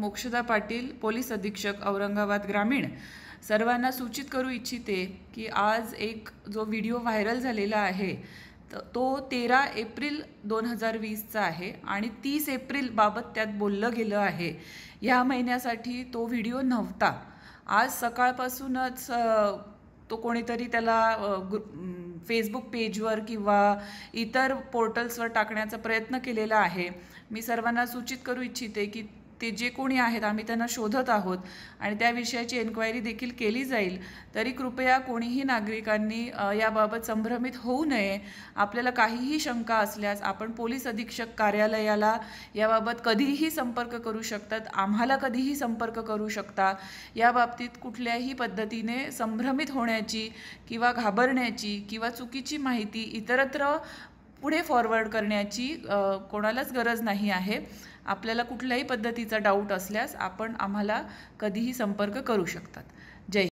Mokshada Patil police अधीक्षक औरंगाबाद ग्रामीण सर्वांना सूचित करू इच्छिते की आज एक जो व्हिडिओ व्हायरल झालेला आहे तो तेरा एप्रिल दोन हजार वीसचा आहे आणि तीस एप्रिलबाबत त्यात बोललं गेलं आहे ह्या महिन्यासाठी तो व्हिडिओ नव्हता आज सकाळपासूनच तो कोणीतरी त्याला फेसबुक पेजवर किंवा इतर पोर्टल्सवर टाकण्याचा प्रयत्न केलेला आहे मी सर्वांना सूचित करू इच्छिते की ते जे कोणी आहेत आम्ही त्यांना शोधत आहोत आणि त्या विषयाची एन्क्वायरी देखील केली जाईल तरी कृपया कोणीही नागरिकांनी याबाबत संभ्रमित होऊ नये आपल्याला काहीही शंका असल्यास आपण पोलीस अधीक्षक कार्यालयाला याबाबत कधीही संपर्क करू शकतात आम्हाला कधीही संपर्क करू शकता याबाबतीत कुठल्याही पद्धतीने संभ्रमित होण्याची किंवा घाबरण्याची किंवा चुकीची माहिती इतरत्र पुढे फॉरवर्ड करण्याची कोणालाच गरज नाही आहे आपल्याला कुठल्याही पद्धतीचा डाऊट असल्यास आपण आम्हाला कधीही संपर्क करू शकतात जय